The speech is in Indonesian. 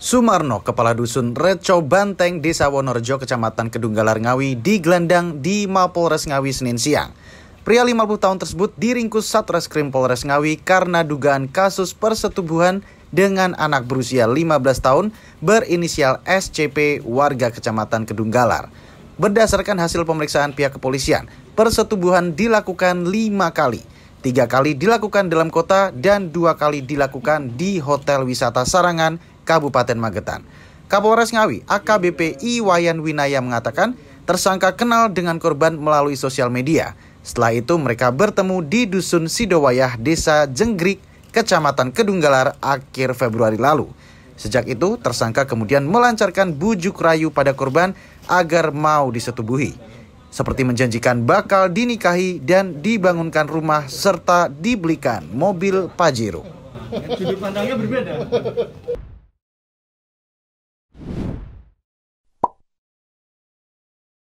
Sumarno, Kepala Dusun Reco Banteng, Desa Wonorejo, Kecamatan Kedunggalar Ngawi, di Gelandang di Mapolres Ngawi Senin siang. Pria 50 tahun tersebut diringkus Satreskrim Polres Ngawi karena dugaan kasus persetubuhan dengan anak berusia 15 tahun berinisial SCP warga Kecamatan Kedunggalar. Berdasarkan hasil pemeriksaan pihak kepolisian, persetubuhan dilakukan lima kali tiga kali dilakukan dalam kota dan dua kali dilakukan di Hotel Wisata Sarangan, Kabupaten Magetan. Kapolres Ngawi, AKBP Iwayan Winaya mengatakan tersangka kenal dengan korban melalui sosial media. Setelah itu mereka bertemu di Dusun Sidowayah, Desa Jenggrik, Kecamatan Kedunggalar akhir Februari lalu. Sejak itu, tersangka kemudian melancarkan bujuk rayu pada korban agar mau disetubuhi seperti menjanjikan bakal dinikahi dan dibangunkan rumah serta dibelikan mobil Pajero.